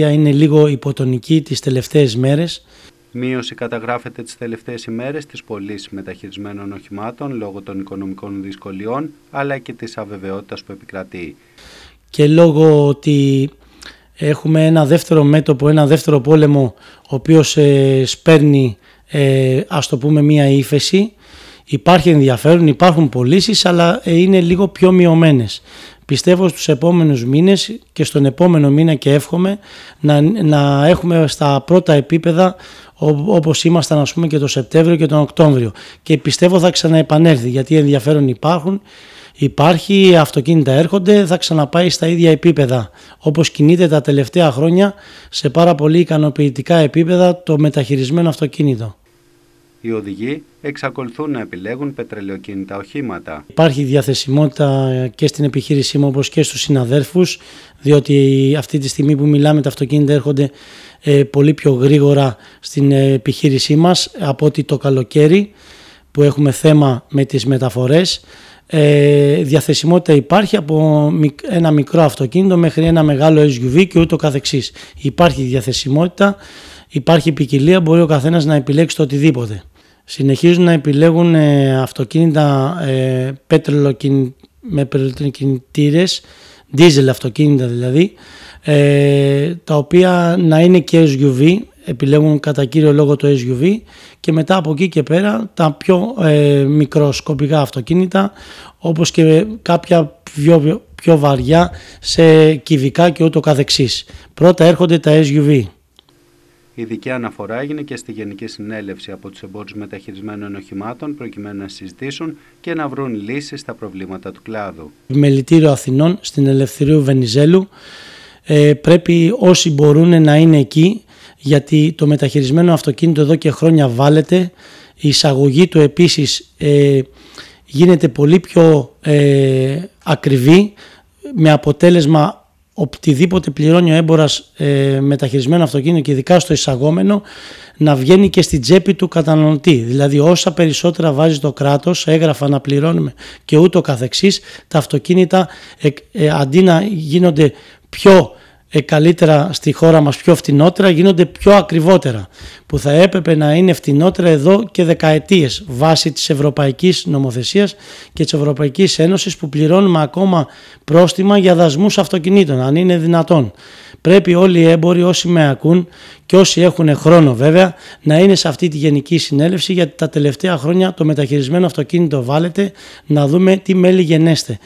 οποία είναι λίγο υποτονική τις τελευταίες μέρες. Μείωση καταγράφεται τις τελευταίες ημέρες της πωλήση μεταχειρισμένων οχημάτων λόγω των οικονομικών δυσκολιών αλλά και της αβεβαιότητας που επικρατεί. Και λόγω ότι έχουμε ένα δεύτερο μέτωπο, ένα δεύτερο πόλεμο ο οποίος ε, σπέρνει ε, ας το πούμε μία ύφεση Υπάρχει ενδιαφέρον, υπάρχουν πωλήσεις, αλλά ε, είναι λίγο πιο μειωμένες. Πιστεύω στους επόμενους μήνες και στον επόμενο μήνα και εύχομαι να, να έχουμε στα πρώτα επίπεδα όπως ήμασταν ας πούμε και το Σεπτέμβριο και τον Οκτώβριο και πιστεύω θα ξαναεπανέλθει γιατί ενδιαφέρον υπάρχουν, υπάρχει, αυτοκίνητα έρχονται, θα ξαναπάει στα ίδια επίπεδα όπως κινείται τα τελευταία χρόνια σε πάρα πολύ ικανοποιητικά επίπεδα το μεταχειρισμένο αυτοκίνητο οι οδηγοί εξακολουθούν να επιλέγουν πετρελαιοκίνητα οχήματα. Υπάρχει διαθεσιμότητα ε, και στην επιχείρησή μου όπως και στους συναδέρφους, διότι αυτή τη στιγμή που μιλάμε τα αυτοκίνητα έρχονται ε, πολύ πιο γρήγορα στην ε, επιχείρησή μας από ότι το καλοκαίρι που έχουμε θέμα με τις μεταφορές. Ε, διαθεσιμότητα υπάρχει από ένα μικρό αυτοκίνητο μέχρι ένα μεγάλο SUV και ούτω καθεξής. Υπάρχει διαθεσιμότητα, υπάρχει ποικιλία, μπορεί ο καθένας να επιλέξει το οτιδήποτε συνεχίζουν να επιλέγουν ε, αυτοκίνητα ε, με πετρελοκινητήρες, δίζελ αυτοκίνητα δηλαδή, ε, τα οποία να είναι και SUV, επιλέγουν κατά κύριο λόγο το SUV και μετά από εκεί και πέρα τα πιο μικροσκοπικά αυτοκίνητα όπως και κάποια πιο, πιο βαριά σε κυβικά και ούτω καθεξής. Πρώτα έρχονται τα SUV. Ειδική αναφορά έγινε και στη Γενική Συνέλευση από τους εμπόρους μεταχειρισμένων οχημάτων προκειμένου να συζητήσουν και να βρουν λύσεις στα προβλήματα του κλάδου. Μελητήριο Αθηνών στην Ελευθερίου Βενιζέλου. Ε, πρέπει όσοι μπορούν να είναι εκεί γιατί το μεταχειρισμένο αυτοκίνητο εδώ και χρόνια βάλεται. Η εισαγωγή του επίσης ε, γίνεται πολύ πιο ε, ακριβή με αποτέλεσμα οτιδήποτε πληρώνει ο έμπορας ε, μεταχειρισμένο αυτοκίνητο και ειδικά στο εισαγόμενο να βγαίνει και στην τσέπη του καταναλωτή. Δηλαδή, όσα περισσότερα βάζει το κράτος, έγγραφα να πληρώνουμε και ούτω καθεξής, τα αυτοκίνητα ε, αντί να γίνονται πιο ε, καλύτερα στη χώρα μας πιο φτηνότερα γίνονται πιο ακριβότερα που θα έπρεπε να είναι φτηνότερα εδώ και δεκαετίες βάσει της Ευρωπαϊκής Νομοθεσίας και της Ευρωπαϊκής Ένωσης που πληρώνουμε ακόμα πρόστιμα για δασμούς αυτοκινήτων αν είναι δυνατόν. Πρέπει όλοι οι έμποροι όσοι με ακούν και όσοι έχουν χρόνο βέβαια να είναι σε αυτή τη Γενική Συνέλευση γιατί τα τελευταία χρόνια το μεταχειρισμένο αυτοκίνητο βάλετε να δούμε τι μέλη γενέστε.